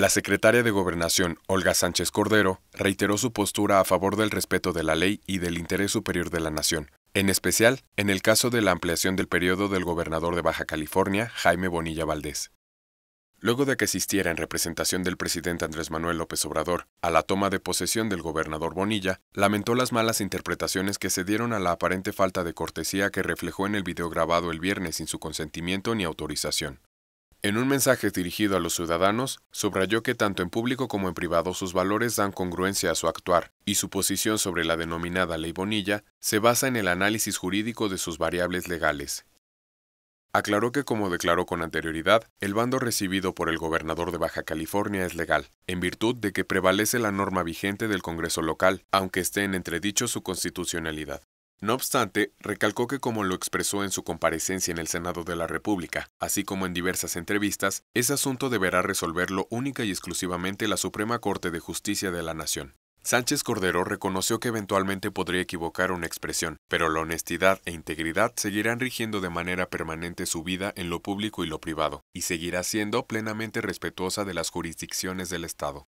La secretaria de Gobernación, Olga Sánchez Cordero, reiteró su postura a favor del respeto de la ley y del interés superior de la nación, en especial en el caso de la ampliación del periodo del gobernador de Baja California, Jaime Bonilla Valdés. Luego de que asistiera en representación del presidente Andrés Manuel López Obrador a la toma de posesión del gobernador Bonilla, lamentó las malas interpretaciones que se dieron a la aparente falta de cortesía que reflejó en el video grabado el viernes sin su consentimiento ni autorización. En un mensaje dirigido a los ciudadanos, subrayó que tanto en público como en privado sus valores dan congruencia a su actuar, y su posición sobre la denominada ley Bonilla se basa en el análisis jurídico de sus variables legales. Aclaró que, como declaró con anterioridad, el bando recibido por el gobernador de Baja California es legal, en virtud de que prevalece la norma vigente del Congreso local, aunque esté en entredicho su constitucionalidad. No obstante, recalcó que como lo expresó en su comparecencia en el Senado de la República, así como en diversas entrevistas, ese asunto deberá resolverlo única y exclusivamente la Suprema Corte de Justicia de la Nación. Sánchez Cordero reconoció que eventualmente podría equivocar una expresión, pero la honestidad e integridad seguirán rigiendo de manera permanente su vida en lo público y lo privado, y seguirá siendo plenamente respetuosa de las jurisdicciones del Estado.